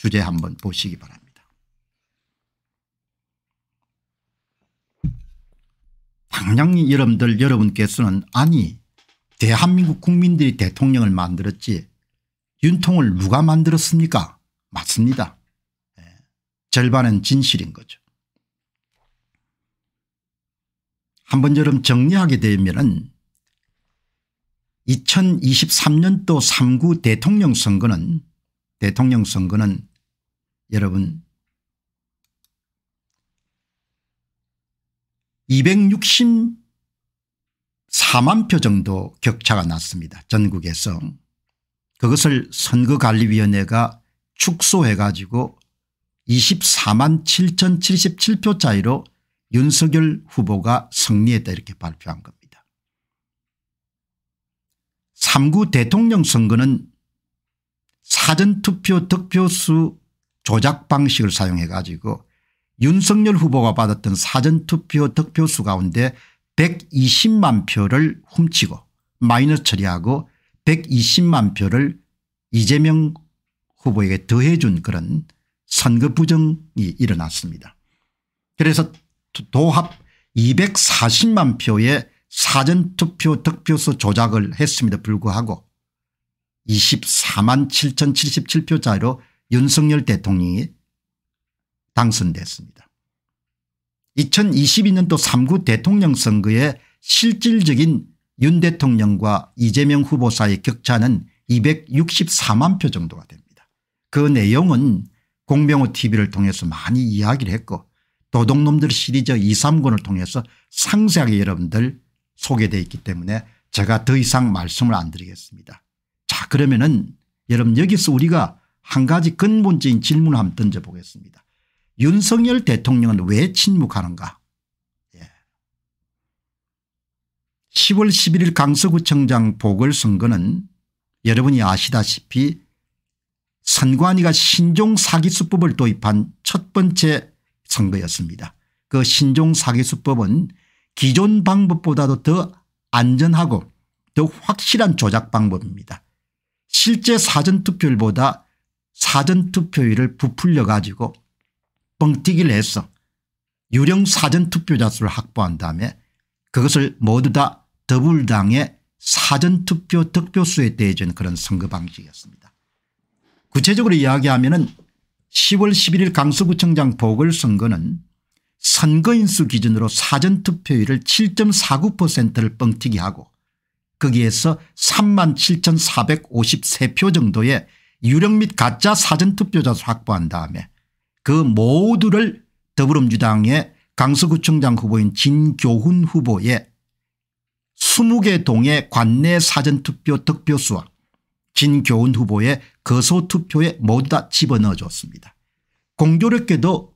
주제 한번 보시기 바랍니다. 당장 여러분들 여러분께서는 아니 대한민국 국민들이 대통령을 만들었지 윤통을 누가 만들었습니까 맞습니다. 예. 절반은 진실인 거죠. 한 번 여름 정리하게 되면 2023년도 3구 대통령 선거는 대통령 선거는 여러분 264만 표 정도 격차가 났습니다. 전국에서 그것을 선거관리위원회가 축소해 가지고 24만 7077표 차이로 윤석열 후보가 승리했다 이렇게 발표한 겁니다. 3구 대통령 선거는 사전투표 득표수 조작 방식을 사용해 가지고 윤석열 후보가 받았던 사전투표 득표수 가운데 120만 표를 훔치고 마이너스 처리하고 120만 표를 이재명 후보에게 더해준 그런 선거 부정이 일어났습니다. 그래서 도합 240만 표의 사전투표 득표수 조작을 했음에도 불구하고 24만 7,077표 차이로 윤석열 대통령이 당선됐습니다. 2022년도 3구 대통령 선거에 실질적인 윤 대통령과 이재명 후보 사의 격차는 264만 표 정도가 됩니다. 그 내용은 공병호 tv를 통해서 많이 이야기를 했고 도둑놈들 시리즈 2, 3권을 통해서 상세하게 여러분들 소개되어 있기 때문에 제가 더 이상 말씀을 안 드리겠습니다. 자 그러면은 여러분 여기서 우리가 한 가지 근본적인 질문을 한번 던져보겠습니다. 윤석열 대통령은 왜 침묵하는가 10월 예. 11일 강서구청장 보궐선거는 여러분이 아시다시피 선관위가 신종 사기수법을 도입한 첫 번째 선거였습니다. 그 신종 사기수법은 기존 방법보다도 더 안전하고 더 확실한 조작 방법입니다. 실제 사전투표율보다 사전투표율을 부풀려 가지고 뻥튀기를 해서 유령 사전투표자 수를 확보한 다음에 그것을 모두 다 더불당의 사전투표 득표수에 대해준 그런 선거 방식이었습니다. 구체적으로 이야기하면 은 10월 11일 강서구청장 보궐선거는 선거인수 기준으로 사전투표율을 7.49%를 뻥튀기하고 거기에서 37,453표 정도의 유령및 가짜 사전투표자수 확보한 다음에 그 모두를 더불어민주당의 강서구청장 후보인 진교훈 후보의 20개 동의 관내 사전투표 득표수와 진교훈 후보의 거소투표에 모두 다 집어넣어 줬습니다. 공교롭게도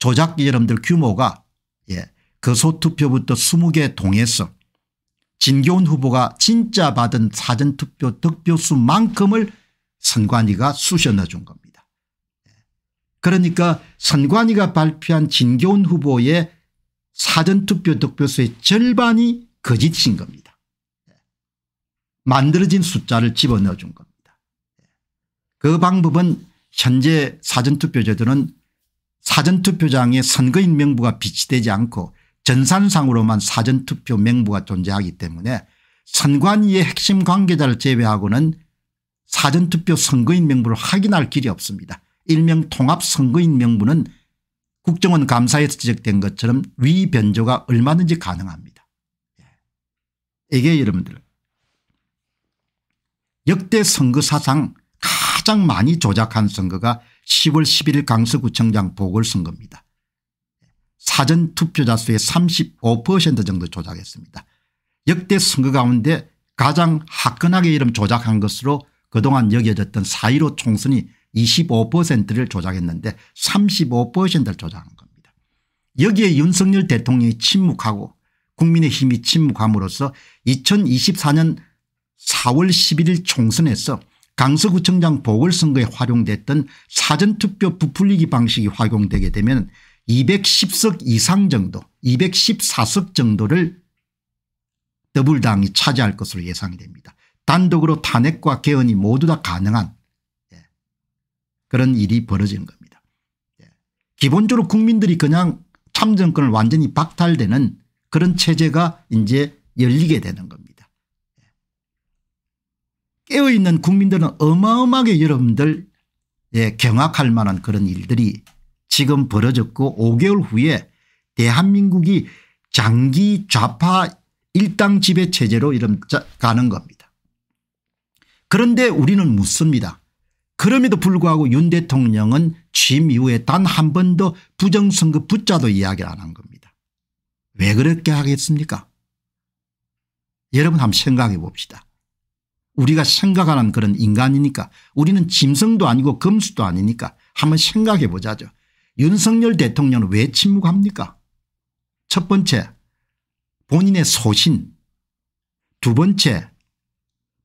조작 여러분들 규모가 예, 거소투표부터 20개 동에서 진교훈 후보가 진짜 받은 사전투표 득표수만큼을 선관위가 쑤셔넣어 준 겁니다. 예. 그러니까 선관위가 발표한 진교훈 후보의 사전투표 득표수의 절반이 거짓인 겁니다. 예. 만들어진 숫자를 집어넣어 준 겁니다. 예. 그 방법은 현재 사전투표제도는 사전투표장에 선거인 명부가 비치되지 않고 전산상으로만 사전투표 명부가 존재하기 때문에 선관위의 핵심 관계자를 제외하고는 사전투표 선거인 명부를 확인할 길이 없습니다. 일명 통합선거인 명부는 국정원 감사에서 지적된 것처럼 위변조가 얼마든지 가능합니다. 예. 이게 여러분들 역대 선거 사상 가장 많이 조작한 선거가 10월 11일 강서구청장 보궐선거입니다. 사전투표자 수의 35% 정도 조작했습니다. 역대 선거 가운데 가장 화끈하게 이름 조작한 것으로 그동안 여겨졌던 4.15 총선이 25%를 조작했는데 35%를 조작한 겁니다. 여기에 윤석열 대통령이 침묵하고 국민의힘이 침묵함으로써 2024년 4월 11일 총선에서 강서구청장 보궐선거에 활용됐던 사전투표 부풀리기 방식이 활용되게 되면 210석 이상 정도 214석 정도를 더불당이 차지할 것으로 예상 됩니다. 단독으로 탄핵과 개헌이 모두 다 가능한 예, 그런 일이 벌어지는 겁니다. 예, 기본적으로 국민들이 그냥 참정권을 완전히 박탈되는 그런 체제가 이제 열리게 되는 겁니다. 예. 깨어있는 국민들은 어마어마하게 여러분들 경악할 만한 그런 일들이 지금 벌어졌고 5개월 후에 대한민국이 장기 좌파 일당 지배 체제로 이름 가는 겁니다. 그런데 우리는 묻습니다. 그럼에도 불구하고 윤 대통령은 취임 이후에 단 한 번도 부정선거 붙자도 이야기를 안 한 겁니다. 왜 그렇게 하겠습니까 여러분 한번 생각해 봅시다. 우리가 생각하는 그런 인간이니까 우리는 짐승도 아니고 금수도 아니니까 한번 생각해 보자죠. 윤석열 대통령은 왜 침묵합니까 첫 번째 본인의 소신 두 번째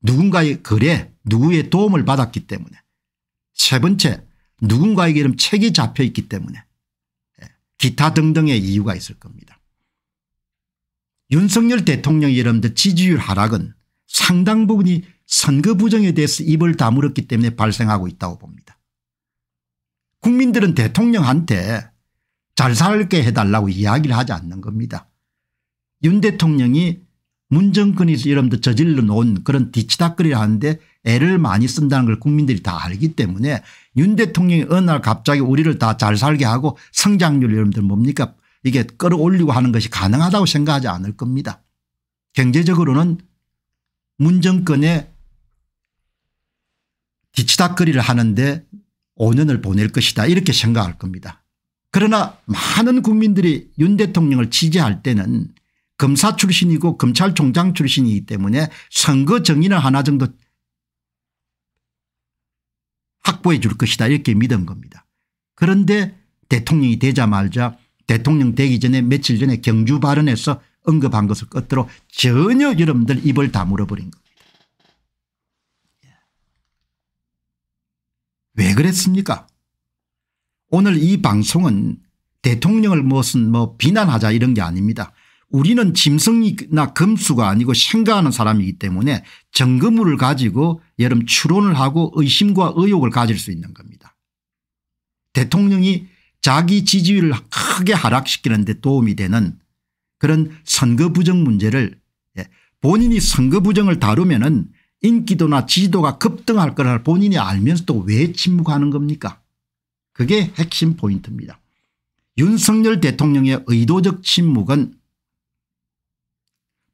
누군가의 거래 누구의 도움을 받았기 때문에 세 번째 누군가에게 이런 책이 잡혀 있기 때문에 예, 기타 등등의 이유가 있을 겁니다. 윤석열 대통령 여러분들 지지율 하락은 상당 부분이 선거 부정에 대해서 입을 다물었기 때문에 발생하고 있다고 봅니다. 국민들은 대통령한테 잘 살게 해달라고 이야기를 하지 않는 겁니다. 윤 대통령이 문정권이 여러분들 저질러 놓은 그런 뒤치다거리를 하는데 애를 많이 쓴다는 걸 국민들이 다 알기 때문에 윤 대통령이 어느 날 갑자기 우리를 다 잘 살게 하고 성장률 여러분들 뭡니까 이게 끌어올리고 하는 것이 가능하다고 생각하지 않을 겁니다. 경제적으로는 문정권의 뒤치다거리를 하는데 5년을 보낼 것이다 이렇게 생각할 겁니다. 그러나 많은 국민들이 윤 대통령을 지지할 때는 검사 출신이고 검찰총장 출신이기 때문에 선거 정의는 하나 정도 확보해 줄 것이다 이렇게 믿은 겁니다. 그런데 대통령이 되자마자 대통령 되기 전에 며칠 전에 경주 발언에서 언급한 것을 끝으로 전혀 여러분들 입을 다물어 버린 겁니다. 예. 왜 그랬습니까 오늘 이 방송은 대통령을 무슨 뭐 비난하자 이런 게 아닙니다. 우리는 짐승이나 금수가 아니고 생각하는 사람이기 때문에 정거물을 가지고 여름 추론을 하고 의심과 의혹을 가질 수 있는 겁니다. 대통령이 자기 지지율을 크게 하락시키는 데 도움이 되는 그런 선거 부정 문제를 예, 본인이 선거 부정을 다루면 은 인기도나 지지도가 급등할 거를 본인이 알면서도 왜 침묵하는 겁니까 그게 핵심 포인트입니다. 윤석열 대통령의 의도적 침묵은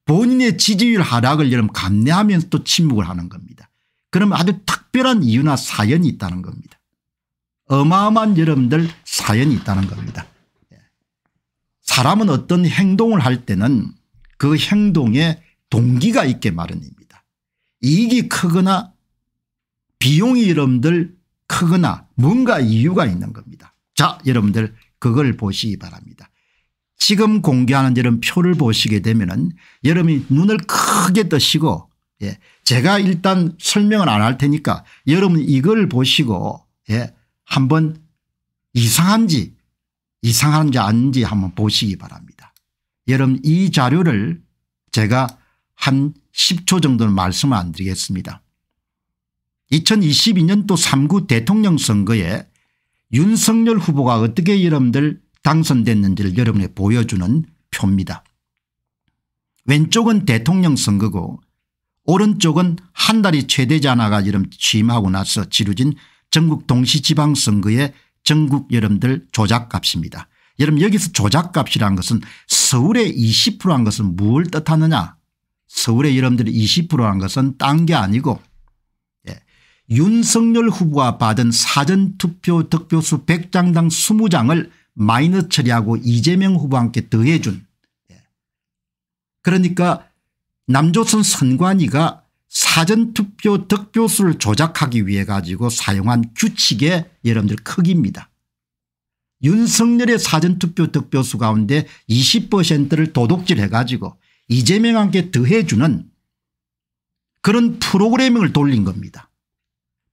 본인의 지지율 하락을 여러분 감내하면서 또 침묵을 하는 겁니다. 그럼 아주 특별한 이유나 사연이 있다는 겁니다. 어마어마한 여러분들 사연이 있다는 겁니다. 예. 사람은 어떤 행동을 할 때는 그 행동에 동기가 있게 마련입니다. 이익이 크거나 비용이 여러분들 크거나 뭔가 이유가 있는 겁니다. 자 여러분들 그걸 보시기 바랍니다. 지금 공개하는 이런 표를 보시게 되면은 여러분이 눈을 크게 뜨시고 예 제가 일단 설명을 안 할 테니까 여러분 이걸 보시고 예 한번 이상한지 이상한지 아닌지 한번 보시기 바랍니다. 여러분 이 자료를 제가 한 10초 정도는 말씀을 안 드리겠습니다. 2022년도 3구 대통령 선거에 윤석열 후보가 어떻게 여러분들 당선됐는지를 여러분에 보여주는 표입니다. 왼쪽은 대통령 선거고 오른쪽은 한 달이 최대지 않아가 이름 취임하고 나서 지루진 전국 동시지방선거의 전국 여러분들 조작값입니다. 여러분 여기서 조작값이라는 것은 서울의 20%란 것은 뭘 뜻하느냐 서울의 여러분들이 20%란 것은 딴 게 아니고 예. 윤석열 후보가 받은 사전투표 득표수 100장당 20장을 마이너 처리하고 이재명 후보와 함께 더해준 예. 그러니까 남조선 선관위가 사전투표 득표수를 조작하기 위해 가지고 사용한 규칙의 여러분들 크기입니다. 윤석열의 사전투표 득표수 가운데 20%를 도둑질해 가지고 이재명한테 더해주는 그런 프로그래밍을 돌린 겁니다.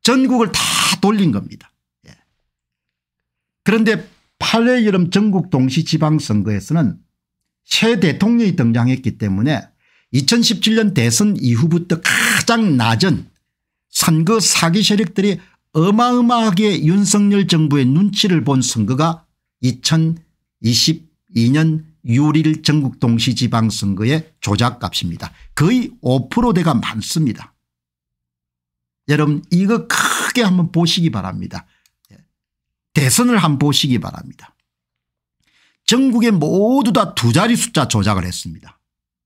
전국을 다 돌린 겁니다. 예. 그런데 8회 여름 전국 동시지방선거에서는 새 대통령이 등장했기 때문에 2017년 대선 이후부터 가장 낮은 선거 사기 세력들이 어마어마하게 윤석열 정부의 눈치를 본 선거가 2022년 6일 전국 동시지방선거의 조작값입니다. 거의 5%대가 많습니다. 여러분 이거 크게 한번 보시기 바랍니다. 대선을 한번 보시기 바랍니다. 전국에 모두 다 두 자리 숫자 조작을 했습니다.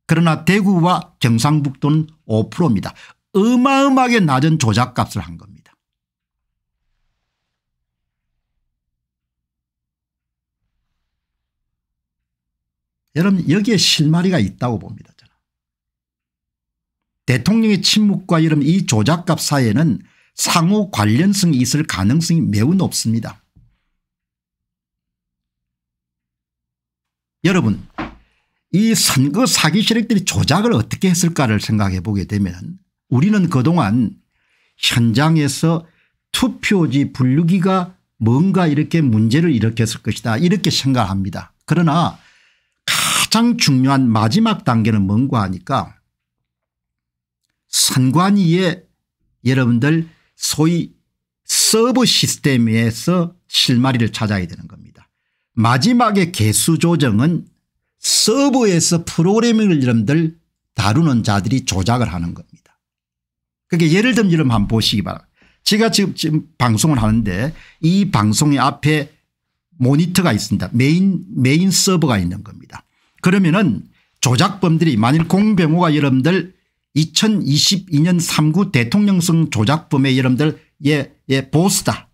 그러나 대구와 경상북도는 5%입니다. 어마어마하게 낮은 조작값을 한 겁니다. 여러분 여기에 실마리가 있다고 봅니다. 대통령의 침묵과 이런 이 조작값 사이에는 상호 관련성이 있을 가능성이 매우 높습니다. 여러분 이 선거 사기 세력들이 조작을 어떻게 했을까를 생각해 보게 되면 우리는 그동안 현장에서 투표지 분류기가 뭔가 이렇게 문제를 일으켰을 것이다 이렇게 생각합니다. 그러나 가장 중요한 마지막 단계는 뭔가 하니까 선관위에 여러분들 소위 서버 시스템에서 실마리를 찾아야 되는 겁니다. 마지막에 개수 조정은 서버에서 프로그래밍을 여러분들 다루는 자들이 조작을 하는 겁니다. 그게 그러니까 예를 들면 여러분 한번 보시기 바랍니다. 제가 지금, 지금 방송을 하는데 이 방송의 앞에 모니터가 있습니다. 메인 메인 서버가 있는 겁니다. 그러면은 조작범들이 만일 공병호가 여러분들 2022년 3구 대통령성 조작범의 여러분들 예, 예 보스다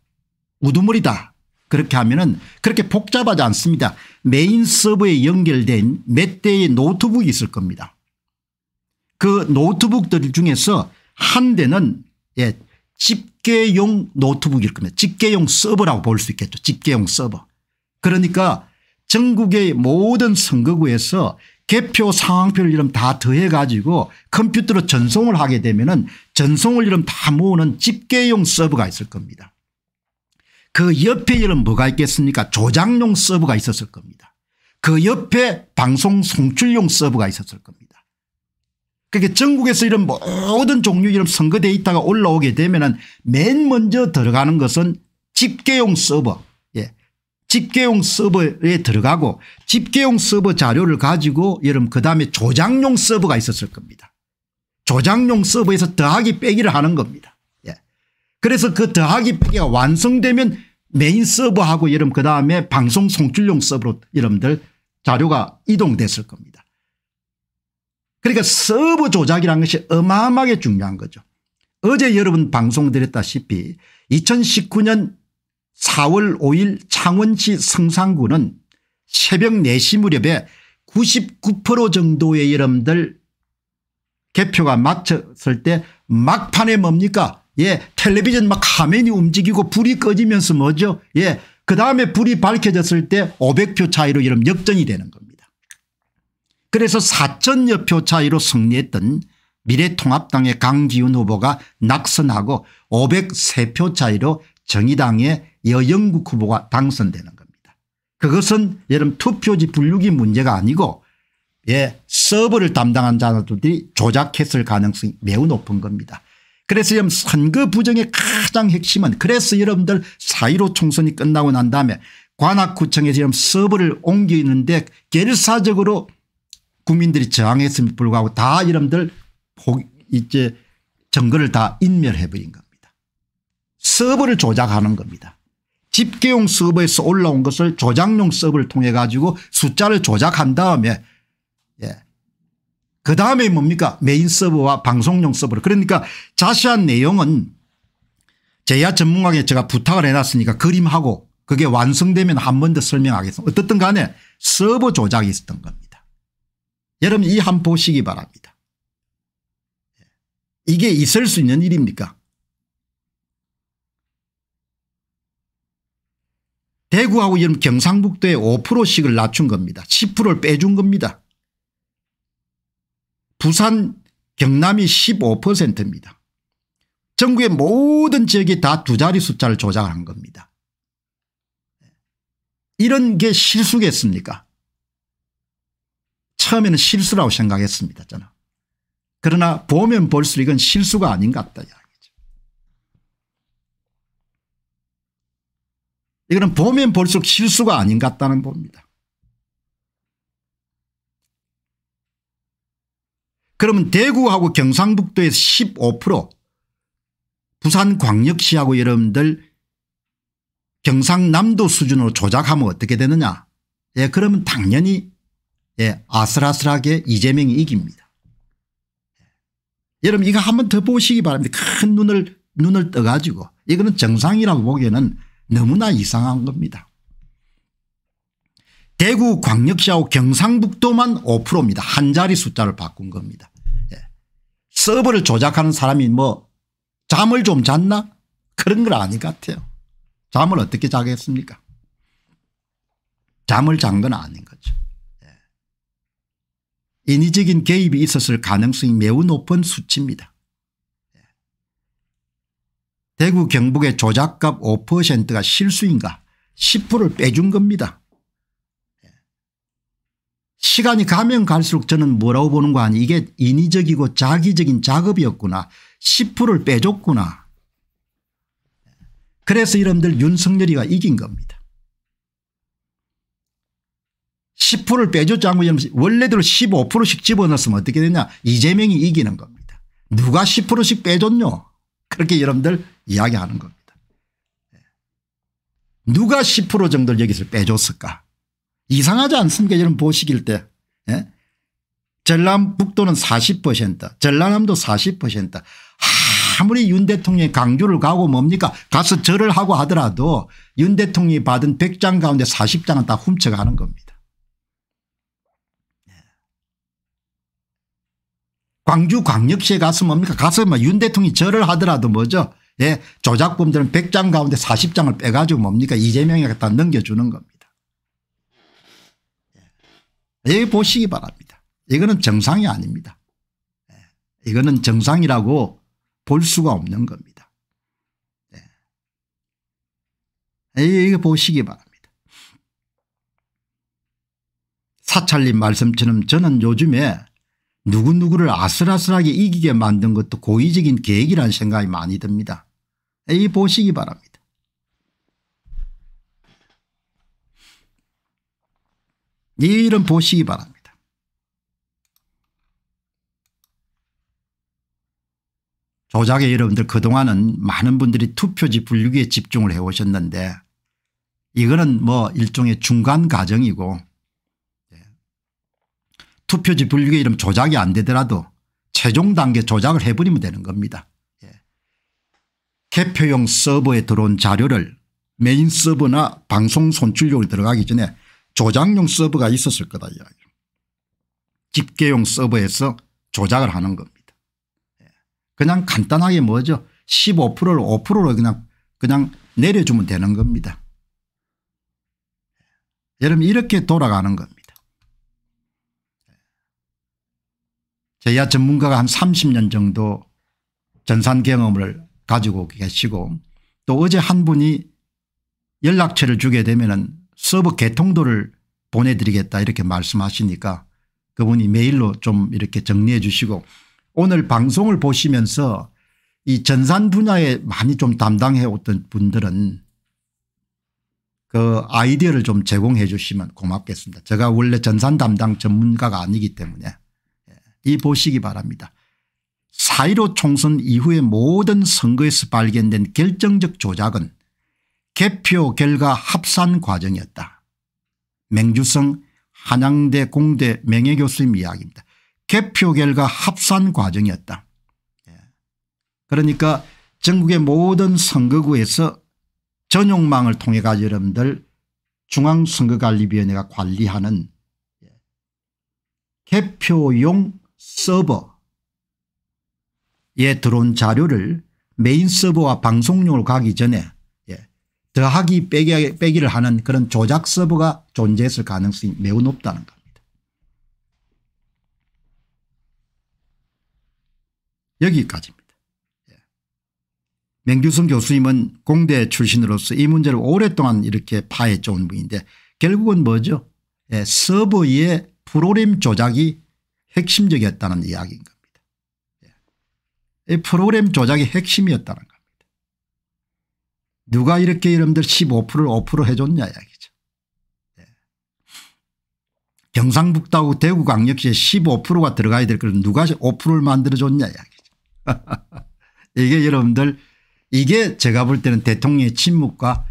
우두머리다 그렇게 하면은 그렇게 복잡하지 않습니다. 메인 서버에 연결된 몇 대의 노트북이 있을 겁니다. 그 노트북들 중에서 한 대는 예, 집계용 노트북일 겁니다. 집계용 서버라고 볼 수 있겠죠. 집계용 서버. 그러니까 전국의 모든 선거구에서 개표 상황표를 이름 다 더해 가지고 컴퓨터로 전송을 하게 되면 은 전송을 이름 다 모으는 집계용 서버가 있을 겁니다. 그옆에 이름 뭐가 있겠습니까 조작용 서버가 있었을 겁니다. 그 옆에 방송 송출용 서버가 있었을 겁니다. 그게 전국에서 이런 모든 종류 이런 선거 데이터가 올라오게 되면 은맨 먼저 들어가는 것은 집계용 서버 예. 집계용 서버에 들어가고 집계용 서버 자료를 가지고 여러분 그다음에 조작용 서버가 있었을 겁니다. 조작용 서버에서 더하기 빼기를 하는 겁니다. 그래서 그 더하기 빼기가 완성되면 메인 서버하고 여러분 그 다음에 방송 송출용 서버로 여러분들 자료가 이동됐을 겁니다. 그러니까 서버 조작이라는 것이 어마어마하게 중요한 거죠. 어제 여러분 방송 드렸다시피 2019년 4월 5일 창원시 성산구는 새벽 4시 무렵에 99% 정도의 여러분들 개표가 마쳤을 때 막판에 뭡니까 예, 텔레비전 막 화면이 움직이고 불이 꺼지면서 뭐죠? 예, 그 다음에 불이 밝혀졌을 때 500표 차이로 이런 역전이 되는 겁니다. 그래서 4천여 표 차이로 승리했던 미래통합당의 강기훈 후보가 낙선하고 503표 차이로 정의당의 여영국 후보가 당선되는 겁니다. 그것은 여러분 투표지 분류기 문제가 아니고 예, 서버를 담당한 자들이 조작했을 가능성이 매우 높은 겁니다. 그래서 지금 선거 부정의 가장 핵심은 그래서 여러분들 사1로 총선이 끝나고 난 다음에 관악구청에 지금 서버를 옮기는데 결사적으로 국민들이 저항했음에 불구하고 다 여러분들 이제 정거를 다 인멸해버린 겁니다. 서버를 조작하는 겁니다. 집계용 서버에서 올라온 것을 조작용 서버를 통해 가지고 숫자를 조작한 다음에 그 다음에 뭡니까 메인 서버와 방송용 서버로 그러니까 자세한 내용은 제야 전문가에 게 제가 부탁을 해놨으니까 그림하고 그게 완성되면 한 번 더 설명하겠습니다. 어떻든 간에 서버 조작이 있었던 겁니다. 여러분 이 한 보시기 바랍니다. 이게 있을 수 있는 일입니까 대구하고 경상북도에 5%씩을 낮춘 겁니다. 10%를 빼준 겁니다. 부산 경남이 15%입니다. 전국의 모든 지역이 다 두 자리 숫자를 조작한 겁니다. 이런 게 실수겠습니까 처음에는 실수라고 생각했습니다. 저는. 그러나 보면 볼수록 이건 실수가 아닌 것 같다. 이야기죠. 이거는 보면 볼수록 실수가 아닌 것 같다는 겁니다. 그러면 대구하고 경상북도에서 15% 부산광역시하고 여러분들 경상남도 수준으로 조작하면 어떻게 되느냐 예 그러면 당연히 예 아슬아슬하게 이재명이 이깁니다. 예. 여러분 이거 한번 더 보시기 바랍니다. 큰 눈을 눈을 떠가지고 이거는 정상이라고 보기에는 너무나 이상한 겁니다. 대구 광역시하고 경상북도만 5%입니다. 한 자리 숫자를 바꾼 겁니다. 예. 서버를 조작하는 사람이 뭐 잠을 좀 잤나 그런 건 아닌 것 같아요. 잠을 어떻게 자겠습니까 잠을 잔 건 아닌 거죠. 예. 인위적인 개입이 있었을 가능성이 매우 높은 수치입니다. 예. 대구 경북의 조작값 5%가 실수인가 10%를 빼준 겁니다. 시간이 가면 갈수록 저는 뭐라고 보는 거 아니 이게 인위적이고 자기적인 작업이었구나 10%를 빼줬구나 그래서 여러들 윤석열이가 이긴 겁니다 10%를 빼줬지 않고 원래대로 15%씩 집어넣었으면 어떻게 되냐 이재명이 이기는 겁니다 누가 10%씩 빼줬뇨 그렇게 여러분들 이야기하는 겁니다 누가 10% 정도를 여기서 빼줬을까 이상하지 않습니까 이런 보식일 때. 예? 전남북도는 40% 전라남도 40% 아무리 윤 대통령이 강주를 가고 뭡니까 가서 절을 하고 하더라도 윤 대통령이 받은 100장 가운데 40장은 다 훔쳐가는 겁니다. 예. 광주 광역시에 가서 뭡니까 가서 뭐윤 대통령이 절을 하더라도 뭐죠 예, 조작범들은 100장 가운데 40장을 빼가지고 뭡니까 이재명에게 다 넘겨주는 겁니다. 예, 보시기 바랍니다. 이거는 정상이 아닙니다. 예, 이거는 정상이라고 볼 수가 없는 겁니다. 예, 예, 이거 보시기 바랍니다. 사찰님 말씀처럼 저는 요즘에 누구누구를 아슬아슬하게 이기게 만든 것도 고의적인 계획이라는 생각이 많이 듭니다. 이 보시기 바랍니다. 이름 보시기 바랍니다. 조작에 여러분들 그동안은 많은 분들이 투표지 분류기에 집중을 해오셨는데 이거는 뭐 일종의 중간 과정이고 예. 투표지 분류기 이름 조작이 안 되더라도 최종 단계 조작을 해버리면 되는 겁니다. 예. 개표용 서버에 들어온 자료를 메인 서버나 방송 손출력이 들어가기 전에 조작용 서버가 있었을 거다 이야기. 집계용 서버에서 조작을 하는 겁니다. 예. 그냥 간단하게 뭐죠 15%를 5%로 그냥 그냥 내려주면 되는 겁니다. 예. 여러분 이렇게 돌아가는 겁니다. 제야 예. 전문가가 한 30년 정도 전산 경험을 가지고 계시고 또 어제 한 분이 연락처를 주게 되면 서버 개통도를 보내드리겠다 이렇게 말씀하시니까 그분이 메일로 좀 이렇게 정리해 주시고 오늘 방송을 보시면서 이 전산 분야에 많이 좀 담당해 오던 분들은 그 아이디어를 좀 제공해 주시면 고맙겠습니다. 제가 원래 전산 담당 전문가가 아니기 때문에 예, 이 보시기 바랍니다. 4 1 5 총선 이후에 모든 선거에서 발견된 결정적 조작은 개표 결과 합산 과정이었다. 맹주성 한양대 공대 명예교수님 이야기입니다. 개표 결과 합산 과정이었다. 예. 그러니까 전국의 모든 선거구에서 전용망을 통해 가지고 여러분들 중앙선거관리위원회가 관리하는 예. 개표용 서버에 들어온 자료를 메인 서버와 방송용으로 가기 전에 더하기 빼기, 빼기를 하는 그런 조작 서버가 존재했을 가능성이 매우 높다는 겁니다. 여기까지입니다. 예. 맹규승 교수님은 공대 출신으로서 이 문제를 오랫동안 이렇게 파헤쳐온 분인데 결국은 뭐죠 예, 서버의 프로그램 조작이 핵심적이었다는 이야기인 겁니다. 예. 프로그램 조작이 핵심이었다는 것. 누가 이렇게 여러분들 15%를 5% 해줬냐 이야기죠. 예. 경상북도하고 대구광역시에 15%가 들어가야 될걸 누가 5%를 만들어줬냐 이야기죠. 이게 여러분들 이게 제가 볼 때는 대통령의 침묵과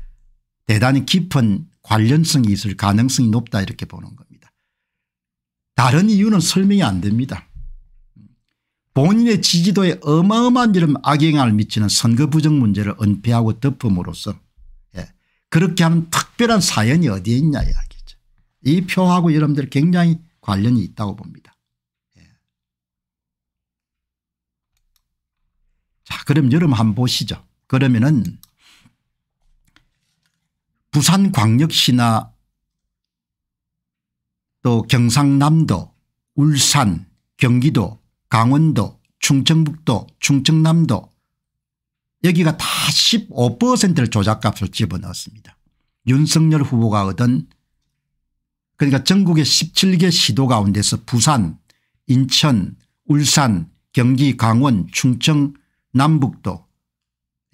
대단히 깊은 관련성이 있을 가능성이 높다 이렇게 보는 겁니다. 다른 이유는 설명이 안 됩니다. 본인의 지지도에 어마어마한 이름 악영향을 미치는 선거 부정 문제를 은폐하고 덮음으로써 예. 그렇게 하는 특별한 사연이 어디에 있냐 이야기죠. 이 표하고 여러분들 굉장히 관련이 있다고 봅니다. 예. 자 그럼 여러분 한번 보시죠. 그러면은 부산광역시나 또 경상남도 울산 경기도 강원도 충청북도 충청남도 여기가 다 15%를 조작값을 집어넣었습니다. 윤석열 후보가 얻은 그러니까 전국의 17개 시도 가운데서 부산 인천 울산 경기 강원 충청 남북도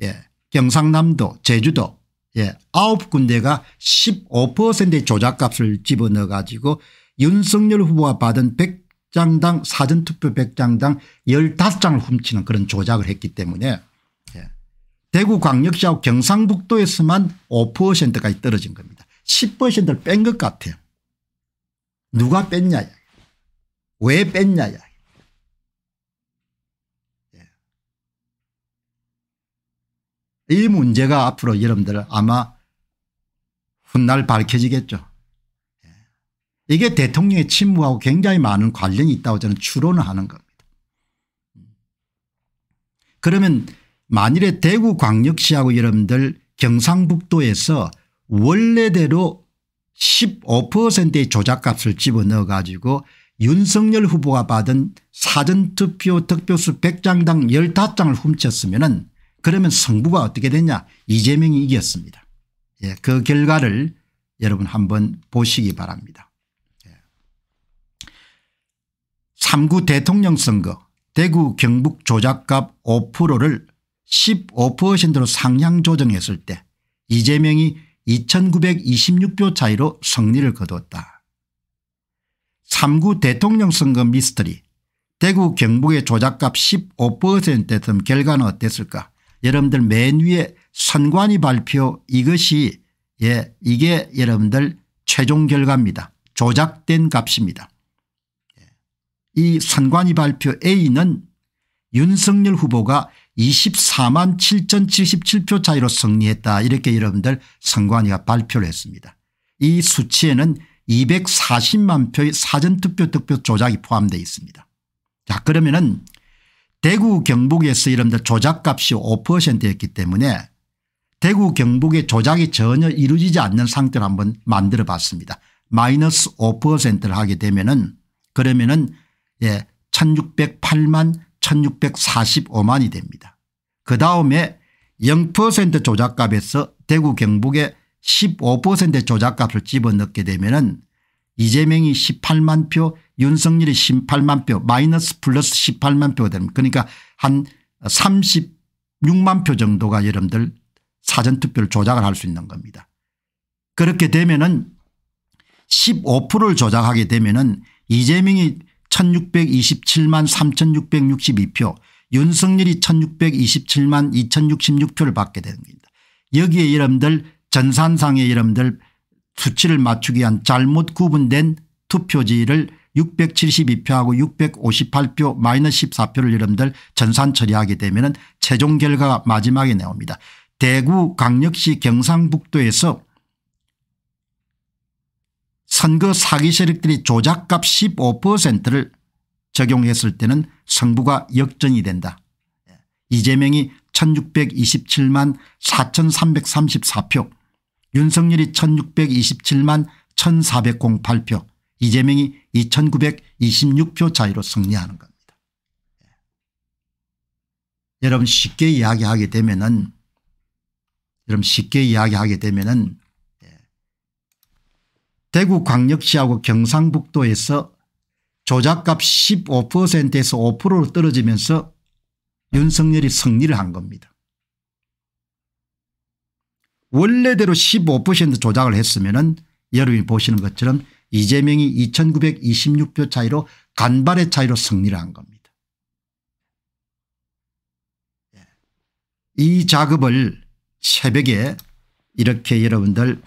예, 경상남도 제주도 예, 9군데가 15%의 조작값을 집어넣어 가지고 윤석열 후보가 받은 100 100장당 사전투표 100장당 15장을 훔치는 그런 조작을 했기 때문에 예. 대구광역시하고 경상북도에서만 5%까지 떨어진 겁니다. 10%를 뺀 것 같아요. 누가 뺐냐 왜 뺐냐 예. 이 문제가 앞으로 여러분들 아마 훗날 밝혀지겠죠. 이게 대통령의 침묵하고 굉장히 많은 관련이 있다고 저는 추론을 하는 겁니다. 그러면 만일에 대구광역시하고 여러분들 경상북도에서 원래대로 15%의 조작값을 집어넣어 가지고 윤석열 후보가 받은 사전투표 득표수 100장당 15장을 훔쳤으면 은 그러면 성부가 어떻게 됐냐 이재명이 이겼습니다. 예, 그 결과를 여러분 한번 보시기 바랍니다. 3구 대통령 선거 대구 경북 조작값 5%를 15%로 상향 조정했을 때 이재명이 2926표 차이로 승리를 거두었다. 3구 대통령 선거 미스터리 대구 경북의 조작값 15%였던 결과는 어땠을까 여러분들 맨 위에 선관위 발표 이것이 예 이게 여러분들 최종 결과입니다. 조작된 값입니다. 이 선관위 발표 A는 윤석열 후보가 24만 7,077표 차이로 승리했다 이렇게 여러분들 선관위가 발표를 했습니다. 이 수치에는 240만 표의 사전투표 득표 조작이 포함되어 있습니다. 자 그러면 은 대구 경북에서 여러분들 조작값이 5%였기 때문에 대구 경북의 조작이 전혀 이루어지지 않는 상태를 한번 만들어 봤습니다. 마이너스 5%를 하게 되면 은 그러면 은 예, 1608만 1645만이 됩니다. 그 다음에 0% 조작값에서 대구 경북에 15% 조작값을 집어넣게 되면 은 이재명이 18만 표 윤석열이 18만 표 마이너스 플러스 18만 표가 됩니다. 그러니까 한 36만 표 정도가 여러분들 사전투표를 조작을 할 수 있는 겁니다. 그렇게 되면 은 15%를 조작하게 되면 은 이재명이 1627만 3662표 윤석열이 1627만 2066표를 받게 되는 겁니다. 여기에 여러분들 전산상의 여러분들 수치를 맞추기 위한 잘못 구분된 투표지를 672표하고 658표 마이너스 14표를 여러분들 전산 처리하게 되면 최종 결과가 마지막에 나옵니다. 대구 강력시 경상북도에서 선거 사기 세력들이 조작값 15%를 적용했을 때는 성부가 역전이 된다. 예. 이재명이 1627만 4334표 윤석열이 1627만 1408표 이재명이 2926표 차이로 승리하는 겁니다. 예. 여러분 쉽게 이야기하게 되면은 여러분 쉽게 이야기하게 되면은 대구광역시하고 경상북도에서 조작값 15%에서 5%로 떨어지면서 윤석열이 승리를 한 겁니다. 원래대로 15% 조작을 했으면 여러분이 보시는 것처럼 이재명이 2926표 차이로 간발의 차이로 승리를 한 겁니다. 예. 이 작업을 새벽에 이렇게 여러분들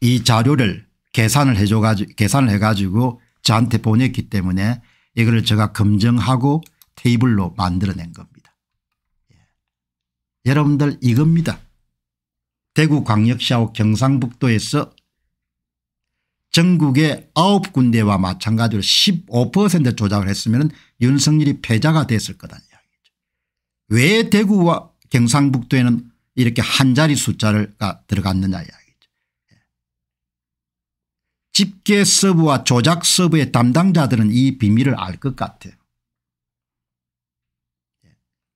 이 자료를 계산을 해줘가지고 계산을 해가지고 저한테 보냈기 때문에 이거를 제가 검증하고 테이블로 만들어낸 겁니다. 예. 여러분들 이겁니다. 대구광역시하고 경상북도에서 전국의 9군데와 마찬가지로 15% 조작을 했으면 윤석열이 패자가 됐을 거는 이야기죠. 왜 대구와 경상북도에는 이렇게 한 자리 숫자가 들어갔느냐 이야기. 집계 서브와 조작 서브의 담당자들은 이 비밀을 알 것 같아요.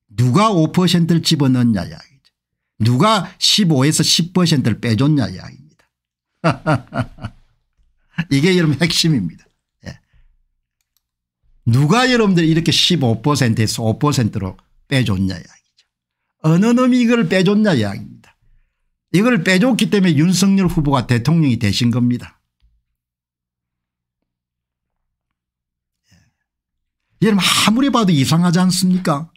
누가 5%를 집어넣냐 이야기죠. 누가 15에서 10%를 빼줬냐 이야기입니다. 이게 여러분 핵심입니다. 예. 누가 여러분들 이렇게 15%에서 5%로 빼줬냐 이야기죠. 어느 놈이 이걸 빼줬냐 이야기입니다. 이걸 빼줬기 때문에 윤석열 후보가 대통령이 되신 겁니다. 여러분 아무리 봐도 이상하지 않습니까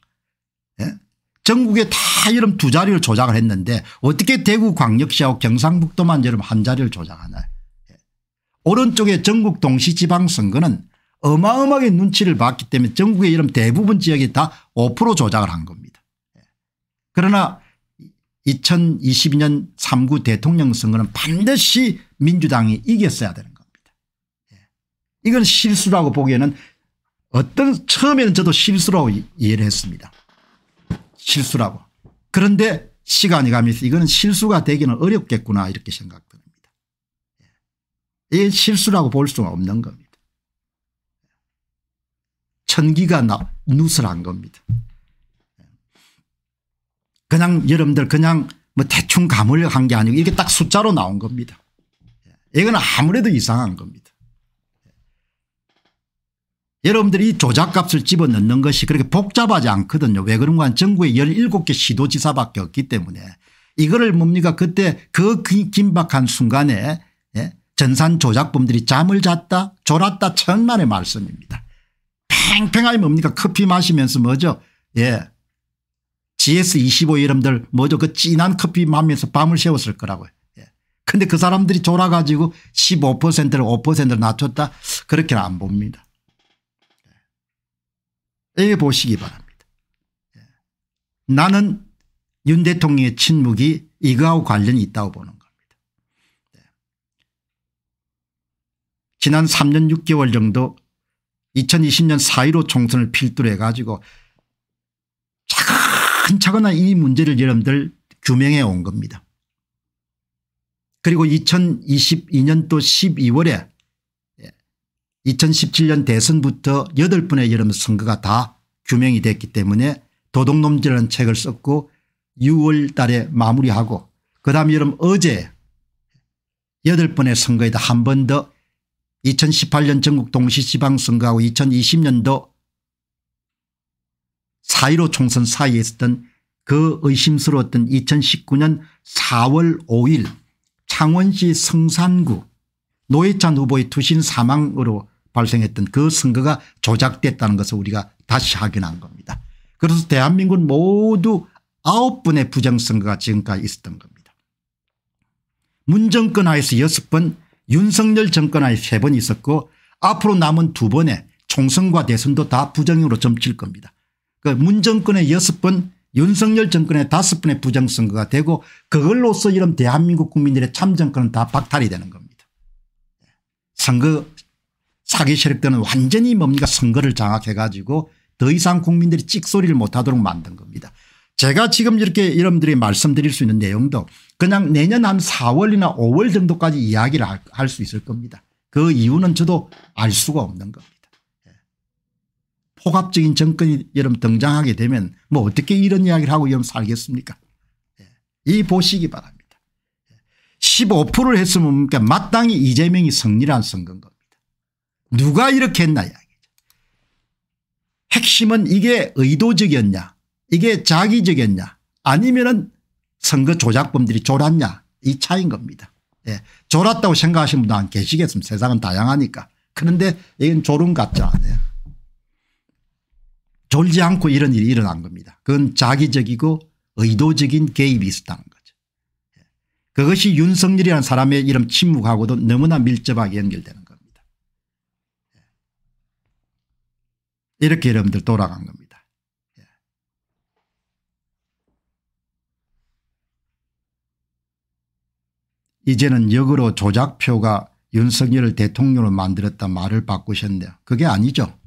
예? 전국에 다 여러분 두 자리를 조작을 했는데 어떻게 대구 광역시하고 경상북도만 여러분 한 자리를 조작하나요 예. 오른쪽에 전국 동시지방선거는 어마어마하게 눈치를 봤기 때문에 전국의 여러 대부분 지역이 다5% 조작을 한 겁니다. 예? 그러나 2022년 3구 대통령 선거는 반드시 민주당이 이겼어야 되는 겁니다. 예? 이건 실수라고 보기에는 어떤 처음에는 저도 실수라고 이해를 했습니다. 실수라고. 그런데 시간이 가면서 이거는 실수가 되기는 어렵겠구나 이렇게 생각됩니다. 예. 이 실수라고 볼 수가 없는 겁니다. 천기가 나, 누설한 겁니다. 예. 그냥 여러분들 그냥 뭐 대충 감으한게 아니고 이게 딱 숫자로 나온 겁니다. 예. 이건 아무래도 이상한 겁니다. 여러분들이 조작값을 집어넣는 것이 그렇게 복잡하지 않거든요. 왜 그런가 하면 전국에 17개 시도지사밖에 없기 때문에 이거를 뭡니까 그때 그 긴박한 순간에 예? 전산 조작범들이 잠을 잤다 졸았다 천만의 말씀입니다. 팽팽하게 뭡니까 커피 마시면서 뭐죠 예 GS25 이름들 뭐죠 그 진한 커피 마면서 밤을 새웠을 거라고요. 그데그 예. 사람들이 졸아가지고 15%를 5%를 낮췄다 그렇게는 안 봅니다. 보시기 바랍니다. 예. 나는 윤 대통령의 침묵이 이거하고 관련이 있다고 보는 겁니다. 예. 지난 3년 6개월 정도 2020년 4.15 총선을 필두로 해가지고 차근차근한 이 문제를 여러분들 규명해 온 겁니다. 그리고 2022년도 12월에 2017년 대선부터 8번의 여름 선거가 다 규명이 됐기 때문에 도둑놈이라는 책을 썼고 6월 달에 마무리하고 그다음 여름 어제 8번의 선거에다 한 번 더 2018년 전국 동시지방선거하고 2020년도 4.15 총선 사이에 있었던 그 의심스러웠던 2019년 4월 5일 창원시 성산구 노회찬 후보의 투신 사망으로 발생했던 그 선거가 조작됐다는 것을 우리가 다시 확인한 겁니다. 그래서 대한민국 모두 아홉 번의 부정선거가 지금까지 있었던 겁니다. 문정권 하에서 여섯 번 윤석열 정권 하에 세 번 있었고 앞으로 남은 두 번의 총선과 대선도 다 부정으로 점칠 겁니다. 그 문정권의 여섯 번 윤석열 정권의 다섯 번의 부정선거가 되고 그걸로써 이런 대한민국 국민들의 참정권은 다 박탈이 되는 겁니다. 네. 선거 사기 세력들은 완전히 뭡니까 선거를 장악해 가지고 더 이상 국민들이 찍소리를 못하도록 만든 겁니다. 제가 지금 이렇게 여러분들이 말씀드릴 수 있는 내용도 그냥 내년 한 4월이나 5월 정도까지 이야기를 할 수 있을 겁니다. 그 이유는 저도 알 수가 없는 겁니다. 포갑적인 예. 정권이 여러분 등장하게 되면 뭐 어떻게 이런 이야기를 하고 여러분 살겠습니까 예. 이 보시기 바랍니다. 15%를 예. 했으면 그러니까 마땅히 이재명이 승리란 선거인 겁니다. 누가 이렇게 했나야. 핵심은 이게 의도적이었냐 이게 자기적이었냐 아니면 은 선거 조작범들이 졸았냐 이 차인 겁니다. 예. 졸았다고 생각하시는 분도 안 계시겠습니다. 세상은 다양하니까. 그런데 이건 졸음 같지 않아요. 졸지 않고 이런 일이 일어난 겁니다. 그건 자기적이고 의도적인 개입이 있었다는 거죠. 예, 그것이 윤석열이라는 사람의 이름 침묵하고도 너무나 밀접하게 연결되는 이렇게 여러분들 돌아간 겁니다. 예. 이제는 역으로 조작표가 윤석열을 대통령으로 만들었다 말을 바꾸셨네요. 그게 아니죠.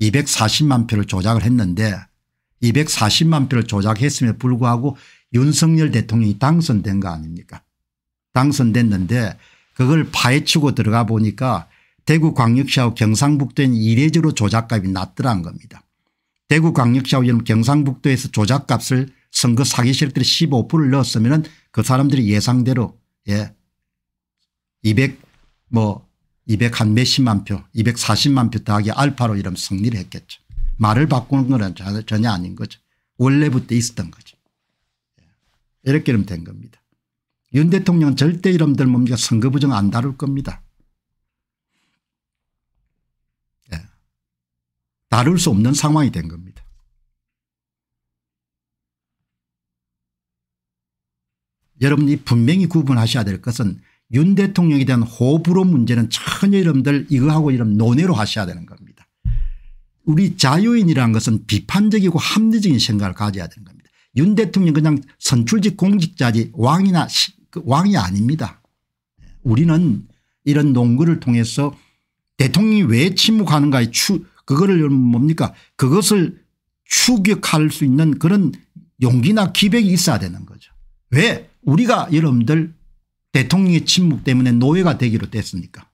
240만 표를 조작을 했는데 240만 표를 조작했음에 불구하고 윤석열 대통령이 당선된 거 아닙니까 당선됐는데 그걸 파헤치고 들어가 보니까 대구광역시하고 경상북도에는 이례적으로 조작값이 낮더라 겁니다. 대구광역시하고 경상북도에서 조작값을 선거 사기실들이 15%를 넣었으면 그 사람들이 예상대로 예 200, 뭐 200 한 몇십만 표 240만 표 더하기 알파로 이러 승리를 했겠죠. 말을 바꾸는 건 전혀 아닌 거죠. 원래부터 있었던 거죠. 예. 이렇게 되면 된 겁니다. 윤 대통령은 절대 이름들 뭡니까 선거 부정 안 다룰 겁니다. 다룰 수 없는 상황이 된 겁니다. 여러분이 분명히 구분하셔야 될 것은 윤 대통령에 대한 호불호 문제는 전혀 여러분들 이거하고 이런 논외로 하셔야 되는 겁니다. 우리 자유인이라는 것은 비판적이고 합리적인 생각을 가져야 되는 겁니다. 윤 대통령 그냥 선출직 공직자지 왕이나 그 왕이 아닙니다. 우리는 이런 농구를 통해서 대통령이 왜 침묵하는가의 추, 그거를 뭡니까 그것을 추격할 수 있는 그런 용기나 기백이 있어야 되는 거죠. 왜 우리가 여러분들 대통령의 침묵 때문에 노예가 되기로 됐습니까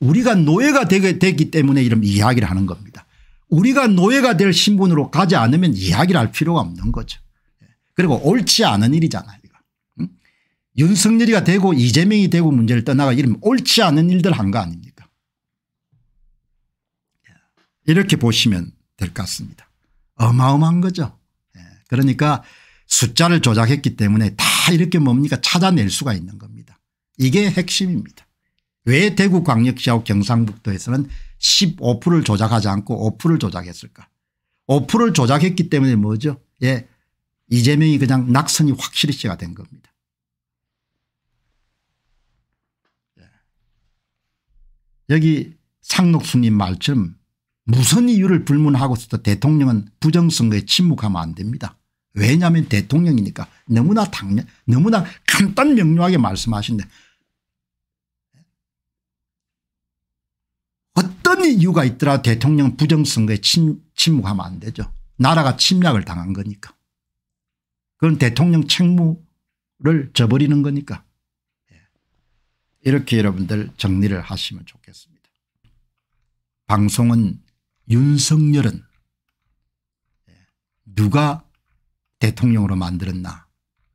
우리가 노예가 되게 되기 때문에 이런 이야기를 하는 겁니다. 우리가 노예가 될 신분으로 가지 않으면 이야기를 할 필요가 없는 거죠. 예. 그리고 옳지 않은 일이잖아요. 윤석열이가 되고 이재명이 되고 문제를 떠나가 이런 옳지 않은 일들 한 거 아닙니까 예. 이렇게 보시면 될 것 같습니다. 어마어마한 거죠. 예. 그러니까 숫자를 조작했기 때문에 다 이렇게 뭡니까 찾아낼 수가 있는 겁니다. 이게 핵심입니다. 왜 대구 광역시하고 경상북도에서는 15%를 조작하지 않고 5%를 조작했을까 5%를 조작했기 때문에 뭐죠 예 이재명이 그냥 낙선이 확실시가 된 겁니다. 여기 상록수님 말처럼 무슨 이유를 불문하고서도 대통령은 부정선거에 침묵하면 안 됩니다. 왜냐하면 대통령이니까 너무나 당연 너무나 간단 명료하게 말씀하신데 어떤 이유가 있더라 대통령 부정선거에 침, 침묵하면 안 되죠. 나라가 침략을 당한 거니까. 그건 대통령 책무를 져버리는 거니까. 이렇게 여러분들 정리를 하시면 좋겠습니다. 방송은 윤석열은 누가 대통령으로 만들었나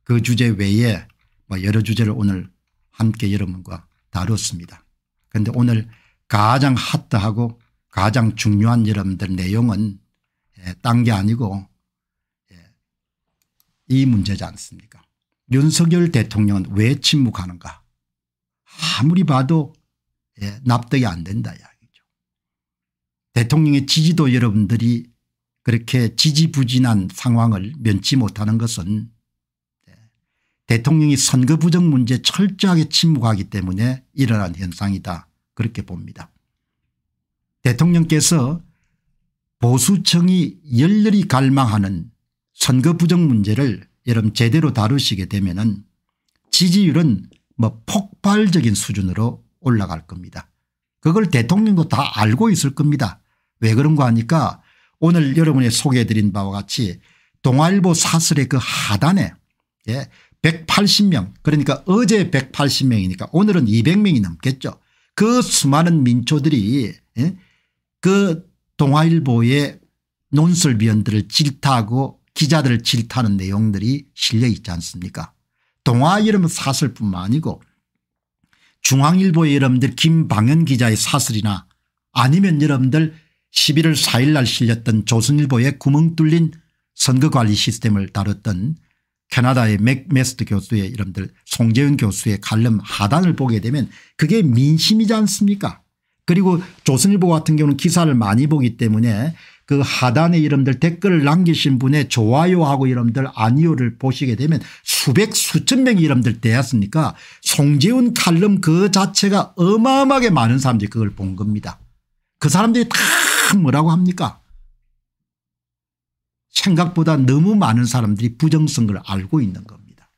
그 주제 외에 뭐 여러 주제를 오늘 함께 여러분과 다뤘습니다. 그런데 오늘 가장 핫하고 가장 중요한 여러분들 내용은 예, 딴게 아니고 예, 이 문제지 않습니까 윤석열 대통령은 왜 침묵하는가 아무리 봐도 예, 납득이 안 된다 이야기죠. 대통령의 지지도 여러분들이 그렇게 지지부진한 상황을 면치 못하는 것은 예, 대통령이 선거 부정 문제 철저하게 침묵하기 때문에 일어난 현상이다 그렇게 봅니다. 대통령께서 보수층이 열렬히 갈망하는 선거 부정 문제를 여러분 제대로 다루시게 되면 지지율은 뭐 폭발적인 수준으로 올라갈 겁니다. 그걸 대통령도 다 알고 있을 겁니다. 왜 그런가 하니까 오늘 여러분이 소개해드린 바와 같이 동아일보 사설의 그 하단에 예 180명 그러니까 어제 180명이니까 오늘은 200명이 넘겠죠. 그 수많은 민초들이 예, 그 동아일보의 논설위원들을 질타하고 기자들을 질타하는 내용들이 실려 있지 않습니까 동아 이러면 사설뿐만 아니고 중앙일보의 여러분들 김방현 기자의 사설이나 아니면 여러분들 11월 4일 날 실렸던 조선일보의 구멍 뚫린 선거관리 시스템을 다뤘던 캐나다의 맥메스트 교수의 여러분들 송재윤 교수의 갈름 하단을 보게 되면 그게 민심이지 않습니까 그리고 조선일보 같은 경우는 기사를 많이 보기 때문에 그하단의 이름들 댓글을 남기신 분의 좋아요하고 이름들 아니오를 보시게 되면 수백 수천 명의 이름들 되었으니까 송재훈 칼럼 그 자체가 어마어마하게 많은 사람들이 그걸 본 겁니다. 그 사람들이 다 뭐라고 합니까 생각보다 너무 많은 사람들이 부정성을 알고 있는 겁니다.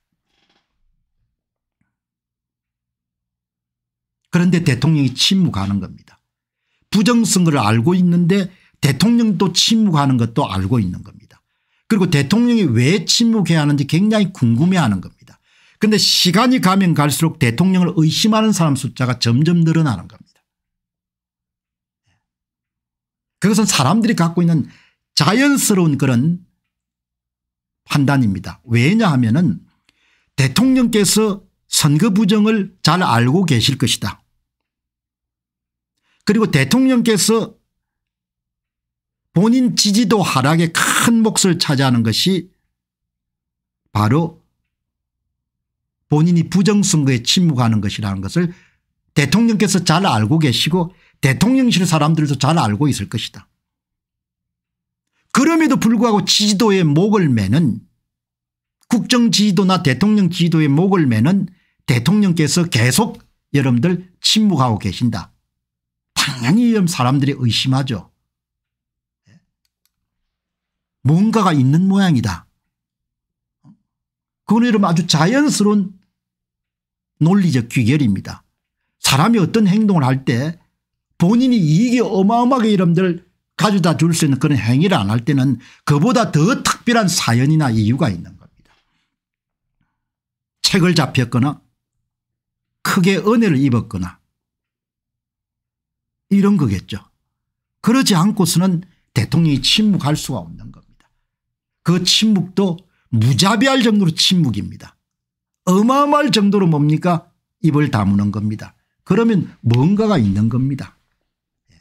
그런데 대통령이 침묵하는 겁니다. 부정성을 알고 있는데 대통령도 침묵하는 것도 알고 있는 겁니다. 그리고 대통령이 왜 침묵해야 하는지 굉장히 궁금해하는 겁니다. 그런데 시간이 가면 갈수록 대통령을 의심하는 사람 숫자가 점점 늘어나는 겁니다. 그것은 사람들이 갖고 있는 자연스러운 그런 판단입니다. 왜냐하면 은 대통령께서 선거 부정을 잘 알고 계실 것이다. 그리고 대통령께서 본인 지지도 하락에 큰 몫을 차지하는 것이 바로 본인이 부정선거에 침묵하는 것이라는 것을 대통령께서 잘 알고 계시고 대통령실 사람들도 잘 알고 있을 것이다. 그럼에도 불구하고 지지도에 목을 매는 국정지지도나 대통령 지지도에 목을 매는 대통령께서 계속 여러분들 침묵하고 계신다. 당연히 사람들이 의심하죠. 뭔가가 있는 모양이다. 그건 여러 아주 자연스러운 논리적 귀결입니다. 사람이 어떤 행동을 할 때 본인이 이익이 어마어마하게 여러분들 가져다 줄 수 있는 그런 행위를 안 할 때는 그보다 더 특별한 사연이나 이유가 있는 겁니다. 책을 잡혔거나 크게 은혜를 입었거나 이런 거겠죠. 그러지 않고서는 대통령이 침묵할 수가 없는 그 침묵도 무자비할 정도로 침묵입니다. 어마어마할 정도로 뭡니까 입을 다무는 겁니다. 그러면 뭔가가 있는 겁니다. 예.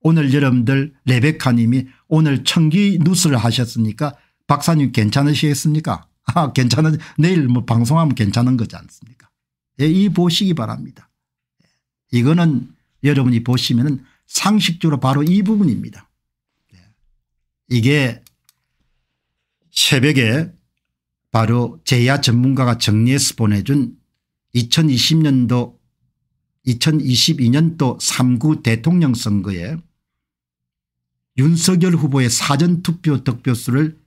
오늘 여러분들 레베카님이 오늘 청기 뉴스를 하셨으니까 박사님 괜찮으시겠습니까 아, 괜찮아 내일 뭐 방송하면 괜찮은 거지 않습니까 예, 이 보시기 바랍니다. 예. 이거는 여러분이 보시면 상식적으로 바로 이 부분입니다. 예. 이게 새벽에 바로 제야 전문가가 정리해서 보내준 2020년도 2022년도 3구 대통령 선거에 윤석열 후보의 사전투표 득표수를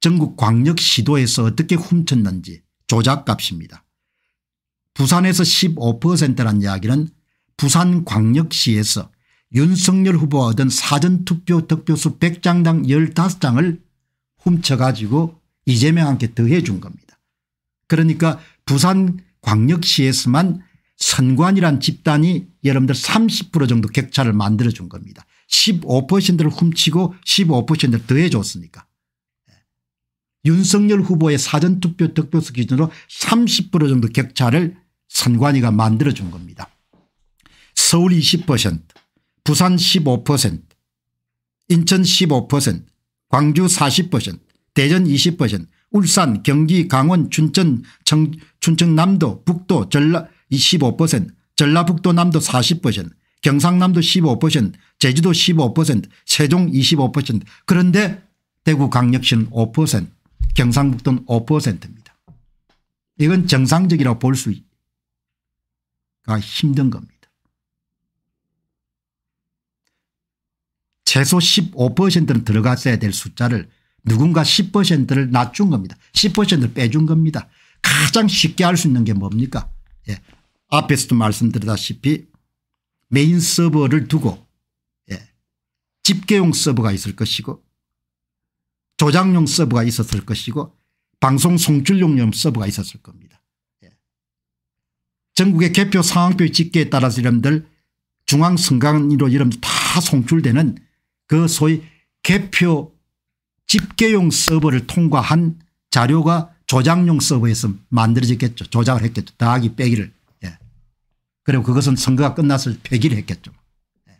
전국 광역시도에서 어떻게 훔쳤는지 조작값입니다. 부산에서 15%란 이야기는 부산광역시에서 윤석열 후보가 얻은 사전투표 득표수 100장당 15장을 훔쳐가지고 이재명한테 더해 준 겁니다. 그러니까 부산 광역시에서만 선관이란 집단이 여러분들 30% 정도 격차를 만들어 준 겁니다. 15%를 훔치고 15%를 더해 줬으니까. 윤석열 후보의 사전투표 득표수 기준으로 30% 정도 격차를 선관위가 만들어 준 겁니다. 서울 20% 부산 15% 인천 15% 광주 40% 대전 20% 울산 경기 강원 춘천 청, 춘청남도 북도 전라 2 5 전라북도 남도 40% 경상남도 15% 제주도 15% 세종 25% 그런데 대구 강력시는 5% 경상북도는 5%입니다. 이건 정상적이라고 볼 수가 있 힘든 겁니다. 최소 15%는 들어갔어야 될 숫자를 누군가 10%를 낮춘 겁니다. 10%를 빼준 겁니다. 가장 쉽게 할 수 있는 게 뭡니까 예. 앞에서도 말씀드렸다시피 메인 서버를 두고 예. 집계용 서버가 있을 것이고 조작용 서버가 있었을 것이고 방송 송출용용 서버가 있었을 겁니다. 예. 전국의 개표 상황표 집계에 따라서 여러분들 중앙선관위로 여러분들 다 송출되는 그 소위 개표 집계용 서버를 통과한 자료가 조작용 서버에서 만들어졌겠죠. 조작을 했겠죠. 더하기 빼기를. 예. 그리고 그것은 선거가 끝났을 때 폐기를 했겠죠. 예.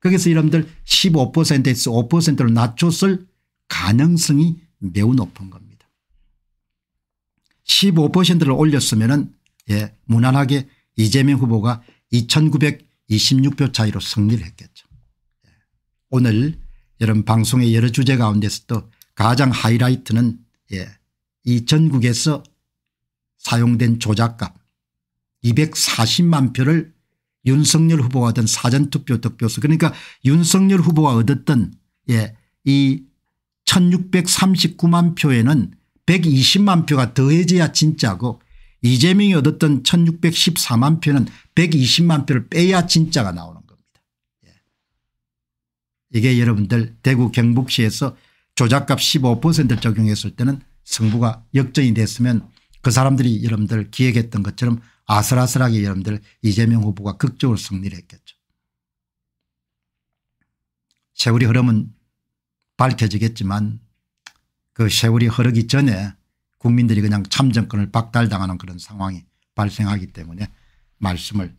거기서 여러분들 15%에서 5%로 낮췄을 가능성이 매우 높은 겁니다. 15%를 올렸으면 예, 무난하게 이재명 후보가 2926표 차이로 승리를 했겠죠. 오늘 여러분 방송의 여러 주제 가운데서도 가장 하이라이트는 예, 이 전국에서 사용된 조작값 240만 표를 윤석열 후보가 얻은 사전투표 득표수 그러니까 윤석열 후보가 얻었던 예, 이 1639만 표에는 120만 표가 더해져야 진짜고 이재명이 얻었던 1614만 표는 120만 표를 빼야 진짜가 나오는 이게 여러분들 대구 경북시에서 조작값 15%를 적용했을 때는 승부가 역전이 됐으면 그 사람들이 여러분들 기획했던 것처럼 아슬아슬하게 여러분들 이재명 후보가 극적으로 승리를 했겠죠. 세월이 흐름은 밝혀지겠지만 그 세월이 흐르기 전에 국민들이 그냥 참정권을 박탈당하는 그런 상황이 발생하기 때문에 말씀을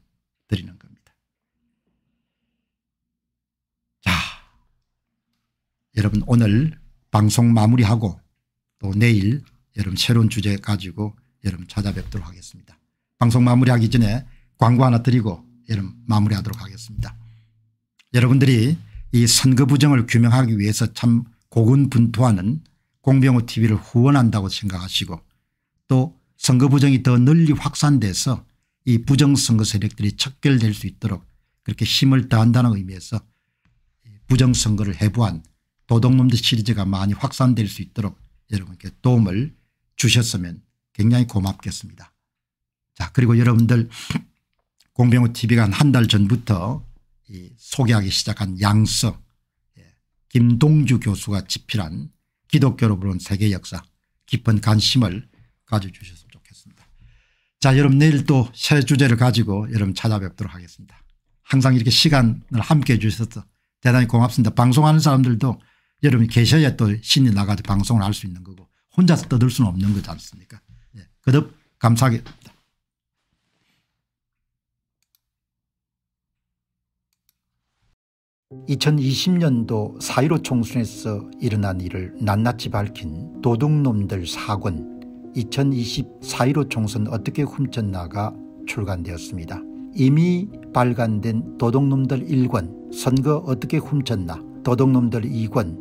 드리는 겁니다. 여러분 오늘 방송 마무리하고 또 내일 여러분 새로운 주제 가지고 여러분 찾아뵙도록 하겠습니다. 방송 마무리하기 전에 광고 하나 드리고 여러분 마무리하도록 하겠습니다. 여러분들이 이 선거 부정을 규명하기 위해서 참 고군분투하는 공병호 tv를 후원한다고 생각하시고 또 선거 부정이 더 널리 확산돼서 이 부정선거 세력들이 척결될 수 있도록 그렇게 힘을 다한다는 의미에서 부정선거를 해부한 도덕놈들 시리즈가 많이 확산될 수 있도록 여러분께 도움을 주셨으면 굉장히 고맙겠습니다. 자 그리고 여러분들 공병호 tv가 한 달 전부터 소개하기 시작한 양서 예, 김동주 교수가 집필한 기독교로 부른 세계 역사 깊은 관심을 가져주셨으면 좋겠습니다. 자 여러분 내일 또 새 주제를 가지고 여러분 찾아뵙도록 하겠습니다. 항상 이렇게 시간을 함께해 주셔서 대단히 고맙습니다. 방송하는 사람들도 여러분이 계셔야 또 신이 나가서 방송을 할 수 있는 거고 혼자서 떠들 수는 없는 거지 않습니까 예. 거듭 감사하겠습니다. (2020년도 4.15 총선에서) 일어난 일을 낱낱이 밝힌 도둑놈들 사권 2020 4.15 총선 어떻게 훔쳤나가 출간되었습니다. 이미 발간된 도둑놈들 1권 선거 어떻게 훔쳤나 도둑놈들 2권